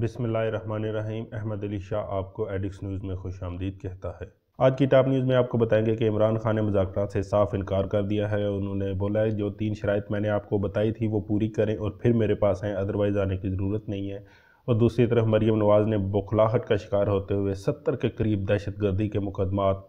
बिसमीम अहमद अली शाह आपको addicts news में खुश आमदीद कहता है आज की टॉप न्यूज़ में आपको बताएंगे कि इमरान खान ने मुजाकर से साफ इनकार कर दिया है उन्होंने बोला है जो तीन शरात मैंने आपको बताई थी वो पूरी करें और फिर मेरे पास आएँ अदरवाइज़ आने की ज़रूरत नहीं है और दूसरी तरफ मरीम नवाज़ ने बौखलाहट का शिकार होते हुए सत्तर के करीब दहशत गर्दी के मुकदमात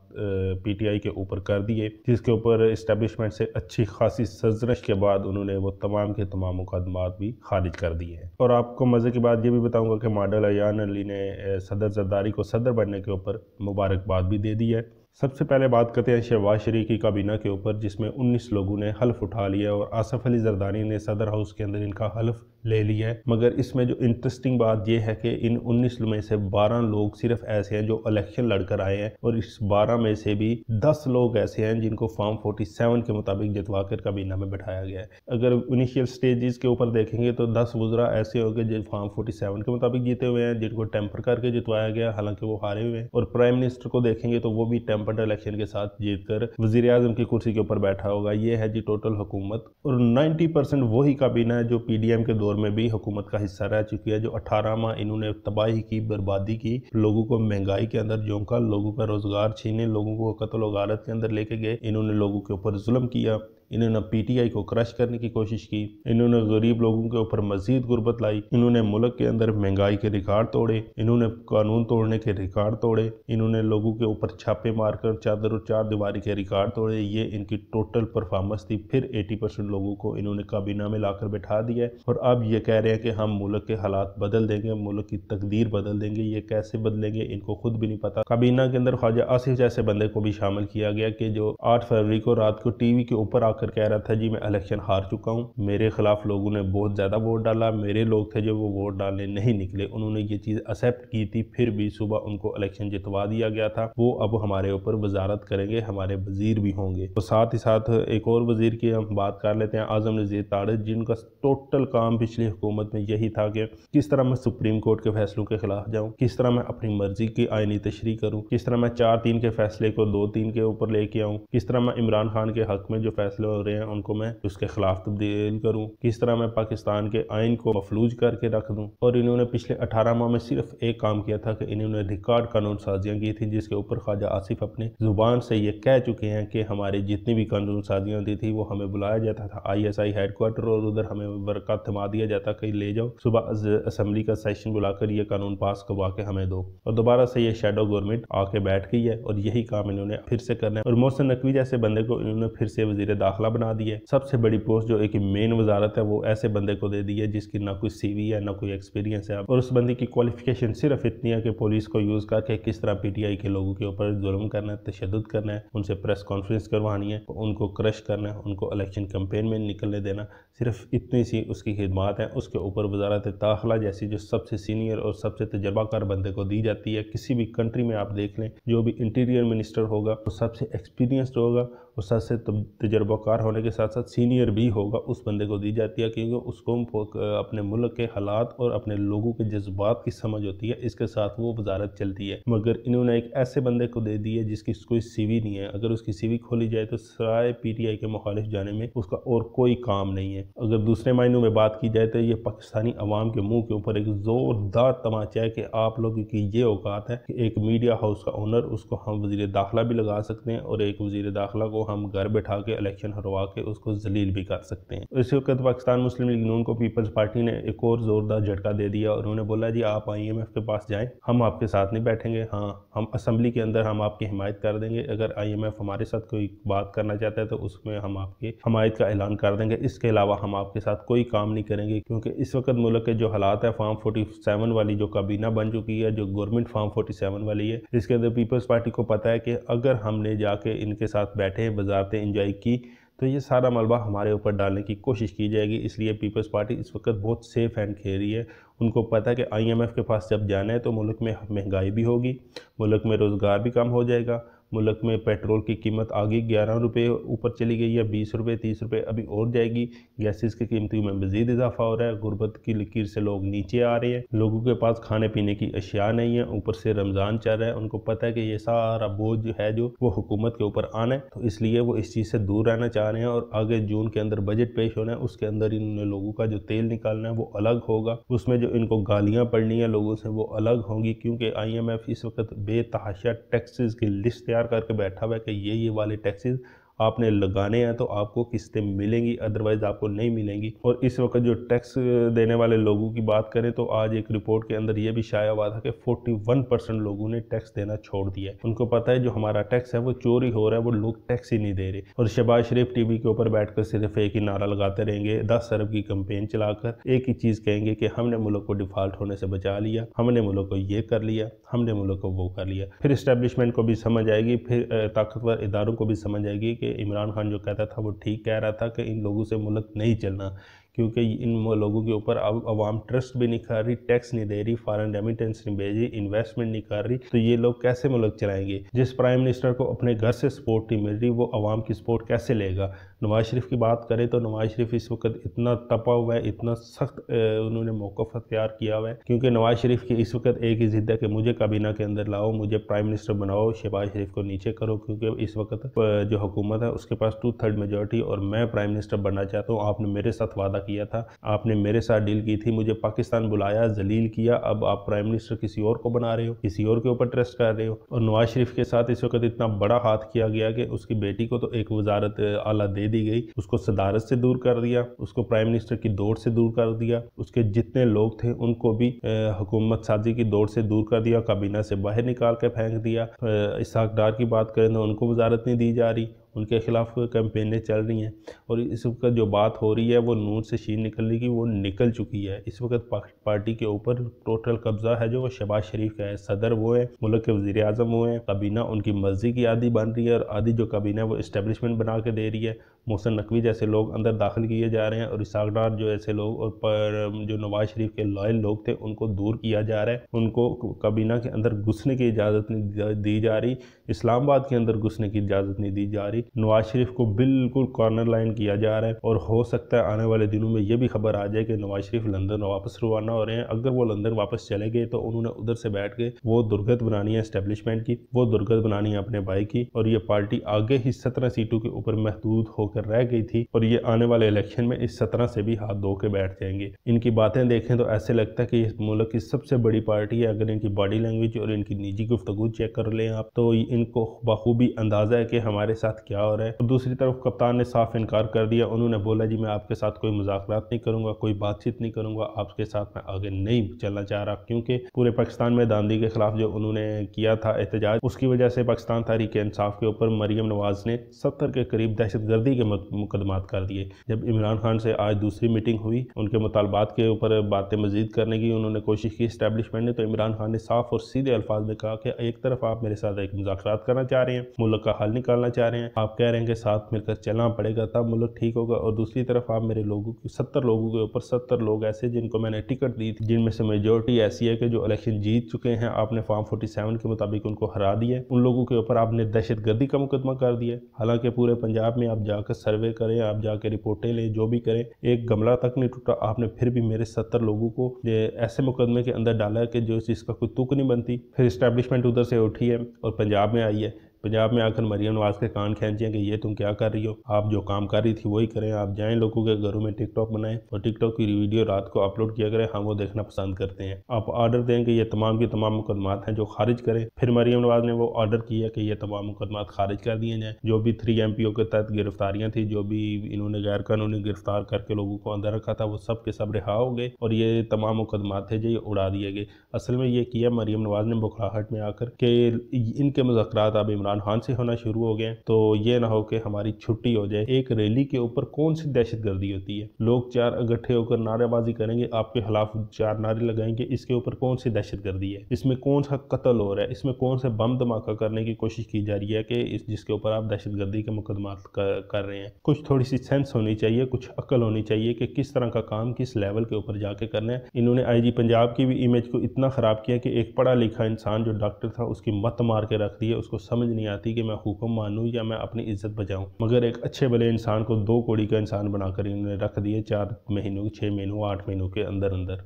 पी टी आई के ऊपर कर दिए जिसके ऊपर इस्टेबलिशमेंट से अच्छी खासी सजरश के बाद उन्होंने वो तमाम के तमाम मुकदमात भी खारिज कर दिए हैं और आपको मज़े की बात ये भी बताऊँगा कि मॉडल अयान अली ने सदर जरदारी को सदर बनने के ऊपर मुबारकबाद भी दे दी है सबसे पहले बात करते हैं शहबाज शरीफ की काबीना के ऊपर जिसमें 19 लोगों ने हल्फ उठा लिया और आसफ़ अली जरदारी ने सदर हाउस के अंदर इनका हल्फ ले ली है मगर इसमें जो इंटरेस्टिंग बात यह है कि इन 19 में से 12 लोग सिर्फ ऐसे हैं जो इलेक्शन लड़कर आए हैं और इस 12 में से भी 10 लोग ऐसे हैं जिनको फॉर्म 47 के मुताबिक जितवा कर काबीना में बैठाया गया है अगर इनिशियल स्टेजेस के ऊपर देखेंगे तो दस वज्रा ऐसे होंगे जो फॉर्म फोर्टी के मुताबिक जीते हुए हैं जिनको टेम्पर करके जितवाया गया हालांकि वो हारे हुए हैं और प्राइम मिनिस्टर को देखेंगे तो वो भी टेम्पर्ड इलेक्शन के साथ जीत कर वजीर अजम की कुर्सी के ऊपर बैठा होगा ये है जी टोटल हुकूमत और नाइन्टी परसेंट वही काबीना है जो पी के दौर में भी हुकूमत का हिस्सा रह चुकी है जो अठारह माह इन्होंने तबाही की बर्बादी की लोगों को महंगाई के अंदर झोंका लोगों का रोजगार छीने लोगों को कतल वारत के अंदर लेके गए इन्होंने लोगों के ऊपर जुल्म किया इन्होंने पीटीआई को क्रश करने की कोशिश की इन्होंने गरीब लोगों के ऊपर मजीद गुर्बत लाई इन्होंने मुल्क के अंदर महंगाई के रिकॉर्ड तोड़े इन्होंने कानून तोड़ने के रिकॉर्ड तोड़े इन्होंने लोगों के ऊपर छापे मारकर चादर और चार दीवारी के रिकॉर्ड तोड़े ये इनकी टोटल परफॉर्मेंस थी फिर एटी परसेंट लोगों को इन्होंने काबीना में लाकर बैठा दिया है और अब ये कह रहे हैं कि हम मुल्क के हालात बदल देंगे मुल्क की तकदीर बदल देंगे ये कैसे बदलेंगे इनको खुद भी नहीं पता काबीना के अंदर ख्वाजा आसिफ जैसे बंदे को भी शामिल किया गया कि जो आठ फरवरी को रात को टीवी के ऊपर आकर कह रहा था जी मैं इलेक्शन हार चुका हूँ मेरे खिलाफ लोगों ने बहुत ज़्यादा वोट डाला मेरे लोग थे जो वो वोट डालने नहीं निकले उन्होंने ये चीज़ एक्सेप्ट की थी फिर भी सुबह उनको इलेक्शन जितवा दिया गया था वो अब हमारे ऊपर वजारत करेंगे हमारे वजीर भी होंगे तो साथ ही साथ एक और वजीर की हम बात कर लेते हैं आजम नज़ीर तारज जिनका टोटल काम पिछली हुकूमत में यही था कि किस तरह मैं सुप्रीम कोर्ट के फैसलों के खिलाफ जाऊँ किस तरह मैं अपनी मर्जी की आइनी तशरी करूँ किस तरह मैं चार तीन के फैसले को दो तीन के ऊपर लेके आऊँ किस तरह मैं इमरान खान के हक में जो फैसले हो रहे हैं उनको मैं उसके खिलाफ तब्दील करूँ किस तरह मैं पाकिस्तान के आइन को मफलूज करके रख दूँ और इन्होंने पिछले अठारह माह में सिर्फ एक काम किया था कि इन्होंने रिकॉर्ड कानून साजियाँ की थी जिसके ऊपर ख्वाजा आसिफ अपने ज़ुबान से ये कह चुके हैं कि हमारी जितनी भी कानून साजियाँ दी थी वो हमें बुलाया जाता था आई एस आई हेडकोार्टर और उधर हमें वर्का थमा दिया जाता कि ले जाओ सुबह असम्बली का सेशन बुलाकर यह कानून पास करवा के हमें दो और दोबारा से ये शेडो गवर्नमेंट आके बैठ गई है और यही काम इन्होंने फिर से करना है और मोहसिन नकवी जैसे बंदे को इन्होंने फिर से वजी दाखिल दाखिला बना दिया सबसे बड़ी पोस्ट जो एक मेन वजारत है वो ऐसे बंदे को दे दी है जिसकी ना कोई वी है ना कोई एक्सपीरियंस है और उस बंदे की क्वालिफिकेशन सिर्फ इतनी है कि पुलिस को यूज़ करके किस तरह पीटीआई के लोगों के ऊपर जुलम करना है तशद करना है उनसे प्रेस कॉन्फ्रेंस करवानी है उनको क्रश करना है उनको इलेक्शन कंपेन में निकलने देना सिर्फ इतनी सी उसकी खिदमत है उसके ऊपर वजारत दाखिला जैसी जो सबसे सीनियर और सबसे तजर्बाकार बंदे को दी जाती है किसी भी कंट्री में आप देख लें जो भी इंटीरियर मिनिस्टर होगा वो सबसे एक्सपीरियंसड होगा उस्ताद से तजर्बाकार होने के साथ साथ सीनियर भी होगा उस बंदे को दी जाती है क्योंकि उसको अपने मुल्क के हालात और अपने लोगों के जज्बात की समझ होती है इसके साथ वो वजारत चलती है मगर इन्होंने एक ऐसे बंदे को दे दी है जिसकी कोई सीवी नहीं है अगर उसकी सीवी खोली जाए तो सराय पी टी आई के मुखालिफ जाने में उसका और कोई काम नहीं है अगर दूसरे मायनों में बात की जाए तो ये पाकिस्तानी अवाम के मुँह के ऊपर एक ज़ोरदार तमाचा है कि आप लोगों की ये औकात है कि एक मीडिया हाउस का ओनर उसको हम वजीर दाखिला भी लगा सकते हैं और एक वजीर दाखिला को हम घर बैठा के इलेक्शन हरवा के उसको जलील भी कर सकते हैं इसी वक्त पाकिस्तान मुस्लिम लीग नून को पीपल्स पार्टी ने एक और जोरदार झटका दे दिया और उन्होंने बोला जी आप आई एम एफ के पास जाएँ हम आपके साथ नहीं बैठेंगे हाँ हम असम्बली के अंदर हम आपकी हिमायत कर देंगे अगर आई एम एफ हमारे साथ कोई बात करना चाहता है तो उसमें हम आपकी हमायत का ऐलान कर देंगे इसके अलावा हम आपके साथ कोई काम नहीं करेंगे क्योंकि इस वक्त मुल्क के जो हालात है फार्म फोर्टी सेवन वाली जो काबीना बन चुकी है जो गवर्नमेंट फार्म फोर्टी सेवन वाली है इसके अंदर पीपल्स पार्टी को पता है कि अगर हमने जाके इनके साथ बैठे वजारतें इंजॉय की तो ये सारा मलबा हमारे ऊपर डालने की कोशिश की जाएगी इसलिए पीपल्स पार्टी इस वक्त बहुत सेफ़ हैंड खेल रही है उनको पता है कि आईएमएफ के पास जब जाना है तो मुल्क में महंगाई भी होगी मुल्क में रोज़गार भी कम हो जाएगा मुल्क में पेट्रोल की कीमत आगे ग्यारह रुपये ऊपर चली गई है बीस रुपये तीस रुपये अभी और जाएगी गैसेस की कीमतों में मजीद इजाफा हो रहा है गुर्बत की लकीर से लोग नीचे आ रहे हैं लोगों के पास खाने पीने की अशिया नहीं है ऊपर से रमज़ान चल रहा है उनको पता है कि ये सारा बोझ जो है जो वो हुकूमत के ऊपर आना है तो इसलिए वो इस चीज़ से दूर रहना चाह रहे हैं और आगे जून के अंदर बजट पेश होना है उसके अंदर इन लोगों का जो तेल निकालना है वो अलग होगा उसमें जो इनको गालियाँ पड़नी है लोगों से वो अलग होंगी क्योंकि आई एम एफ इस वक्त बेतहाशा टैक्सेस की लिस्ट तैयार करके बैठा हुआ है कि ये ये वाले टैक्सेस आपने लगाने हैं तो आपको किस्तें मिलेंगी अदरवाइज़ आपको नहीं मिलेंगी और इस वक्त जो टैक्स देने वाले लोगों की बात करें तो आज एक रिपोर्ट के अंदर यह भी शाया हुआ था कि 41 परसेंट लोगों ने टैक्स देना छोड़ दिया है उनको पता है जो हमारा टैक्स है वो चोरी हो रहा है वो लोग टैक्स ही नहीं दे रहे और शहबाज शरीफ टीवी के ऊपर बैठकर सिर्फ एक ही नारा लगाते रहेंगे दस अरब की कंपेन चलाकर एक ही चीज़ कहेंगे कि हमने मुल्क को डिफॉल्ट होने से बचा लिया हमने मुल्क को ये कर लिया हमने मुल्क को वो कर लिया फिर इस्टेब्लिशमेंट को भी समझ आएगी फिर ताकतवर इदारों को भी समझ आएगी कि इमरान खान जो कहता था वो ठीक कह रहा था कि इन लोगों से मुल्क नहीं चलना क्योंकि इन लोगों के ऊपर अब आवाम ट्रस्ट भी नहीं कर रही टैक्स नहीं दे रही फॉरन रेमिटेंस नहीं भेज रही इन्वेस्टमेंट नहीं कर रही तो ये लोग कैसे मुल्क चलाएंगे जिस प्राइम मिनिस्टर को अपने घर से सपोर्ट नहीं मिल रही वो आवाम की सपोर्ट कैसे लेगा नवाज शरीफ की बात करें तो नवाज शरीफ इस वक्त इतना तपा हुआ है इतना सख्त उन्होंने मौक़ अख्तियार किया हुआ है क्योंकि नवाज शरीफ की इस वक्त एक ही जिद्द है कि मुझे काबीना के अंदर लाओ मुझे प्राइम मिनिस्टर बनाओ शहबाज शरीफ को नीचे करो क्योंकि इस वक्त जो हुकूमत है उसके पास टू थर्ड मेजोरिटी और मैं प्राइम मिनिस्टर बनना चाहता हूँ आपने मेरे साथ वादा किया था आपने मेरे साथ डील की थी मुझे पाकिस्तान बुलाया जलील किया अब आप प्राइम मिनिस्टर किसी और को बना रहे हो किसी और के ऊपर ट्रस्ट कर रहे हो और नवाज शरीफ के साथ इस वक्त इतना बड़ा हाथ किया गया कि उसकी बेटी को तो एक वजारत आला दे दी गई उसको सदारत से दूर कर दिया उसको प्राइम मिनिस्टर की दौड़ से दूर कर दिया उसके जितने लोग थे उनको भी हुकूमत साजी की दौड़ से दूर कर दिया काबीना से बाहर निकाल के फेंक दिया इसहाक डार की बात करें तो उनको वजारत नहीं दी जा रही उनके ख़िलाफ़ कैंपेनें चल रही हैं और इस वक्त जो बात हो रही है वो नून से शीन निकलने की वो निकल चुकी है इस वक्त पार्टी के ऊपर टोटल कब्ज़ा है जो वो शहबाज शरीफ का है सदर वो है मुल्क के वजी अजम वो हैं काबीना उनकी मर्ज़ी की आदि बन रही है और आदि जो काबीना है वो इस्टेबलिशमेंट बना के दे रही है मोहसन नकवी जैसे लोग अंदर दाखिल किए जा रहे हैं और इसाक डार जो ऐसे लोग और पर जो नवाज शरीफ के लॉयल लोग थे उनको दूर किया जा रहा है उनको काबीना के अंदर घुसने की इजाज़त नहीं दी जा रही इस्लामाबाद के अंदर घुसने की इजाज़त नहीं दी जा रही नवाज शरीफ को बिल्कुल कॉर्नर लाइन किया जा रहा है और हो सकता है आने वाले दिनों में यह भी खबर आ जाए कि नवाज शरीफ लंदन वापस रवाना हो रहे हैं अगर वो लंदन वापस चले गए तो उन्होंने उधर से बैठ के वो दुर्गत बनानी है इस्टेब्लिशमेंट की वो दुर्गत बनानी है अपने भाई की और ये पार्टी आगे ही सत्रह सीटों के ऊपर महदूद होकर होकर रह गई थी और ये आने वाले इलेक्शन में इस सत्रह से भी हाथ धो के बैठ जाएंगे इनकी बातें देखें तो ऐसे लगता है कि इस मुल्क की सबसे बड़ी पार्टी है अगर इनकी बॉडी लैंग्वेज और इनकी निजी गुफ्तु चेक कर लें आप तो इनको बखूबी अंदाज़ा है कि हमारे साथ क्या हो रहा है और दूसरी तरफ कप्तान ने साफ इनकार कर दिया उन्होंने बोला जी मैं आपके साथ कोई मुजाकरात नहीं करूंगा कोई बातचीत नहीं करूंगा आपके साथ मैं आगे नहीं चलना चाह रहा क्योंकि पूरे पाकिस्तान में दांधी के खिलाफ जो उन्होंने किया था एहतजाज उसकी वजह से पाकिस्तान तारीख इंसाफ के ऊपर मरियम नवाज ने सत्तर के करीब दहशत के मुकदमात कर दिए जब इमरान खान से आज दूसरी मीटिंग हुई उनके मुतालबात के ऊपर बातें मजीद करने की उन्होंने कोशिश की इस्टेबलिशमेंट ने तो इमरान खान ने साफ और सीधे अल्फाज में कहा कि एक तरफ आप मेरे साथ एक मुजाकर करना चाह रहे हैं मुल्क का हल निकालना चाह रहे हैं आप कह रहे हैं कि साथ मिलकर चलना पड़ेगा तब मुल्क ठीक होगा और दूसरी तरफ आप मेरे लोगों की सत्तर लोगों के ऊपर सत्तर लोग ऐसे जिनको मैंने टिकट दी थी जिनमें से मेजोरिटी ऐसी है कि जो इलेक्शन जीत चुके हैं आपने फॉर्म फोर्टी सेवन के मुताबिक उनको हरा दिया उन लोगों के ऊपर आपने दहशत गर्दी का मुकदमा कर दिया हालांकि पूरे पंजाब में आप जाकर जाकर सर्वे करें आप जाके रिपोर्टें लें जो भी करें एक गमला तक नहीं टूटा आपने फिर भी मेरे सत्तर लोगों को ऐसे मुकदमे के अंदर डाला कि जो चीज़ का कोई तुक नहीं बनती फिर इस्टेब्लिशमेंट उधर से उठी है और पंजाब में आई है पंजाब में आकर मरियम नवाज के कान हैं कि ये तुम क्या कर रही हो आप जो काम कर रही थी वही करें आप जाएं लोगों के घरों में टिकटॉक बनाएं और टिकटॉक की वीडियो रात को अपलोड किया करें हम हाँ, वो देखना पसंद करते हैं आप ऑर्डर दें कि ये तमाम की तमाम मुकदमात हैं जो खारिज करें फिर मरियम नवाज ने वो ऑर्डर किया कि ये तमाम मुकदमात खारिज कर दिए जाएँ जो भी थ्री एम के तहत गिरफ्तारियाँ थी जो भी इन्होंने गैर कानूनी गिरफ्तार करके लोगों को अंदर रखा था वो सब के सब रिहा हो गए और ये तमाम मुकदमात थे जो ये उड़ा दिए गए असल में ये किया मरियम नवाज ने बुखराहट में आकर के इनके मुजाक अब इमरान इमरान खान से होना शुरू हो गए तो ये ना हो कि हमारी छुट्टी हो जाए एक रैली के ऊपर कौन सी दहशत गर्दी होती है लोग चार इकट्ठे होकर नारेबाजी करेंगे आपके खिलाफ चार नारे लगाएंगे इसके ऊपर कौन सी दहशत गर्दी है इसमें कौन सा कत्ल हो रहा है इसमें कौन सा बम धमाका करने की कोशिश की जा रही है कि इस जिसके ऊपर आप दहशत गर्दी के मुकदमा कर रहे हैं कुछ थोड़ी सी सेंस होनी चाहिए कुछ अक्ल होनी चाहिए कि किस तरह का काम किस लेवल के ऊपर जाके करना है इन्होंने आई पंजाब की भी इमेज को इतना ख़राब किया कि एक पढ़ा लिखा इंसान जो डॉक्टर था उसकी मत मार के रख दी है उसको समझ नहीं आती कि मैं हुक्म मानूँ या मैं अपनी इज्जत बचाऊँ मगर एक अच्छे भले इंसान को दो कौड़ी का इंसान बनाकर इन्होंने रख दिया चार महीनों छः महीनों आठ महीनों के अंदर अंदर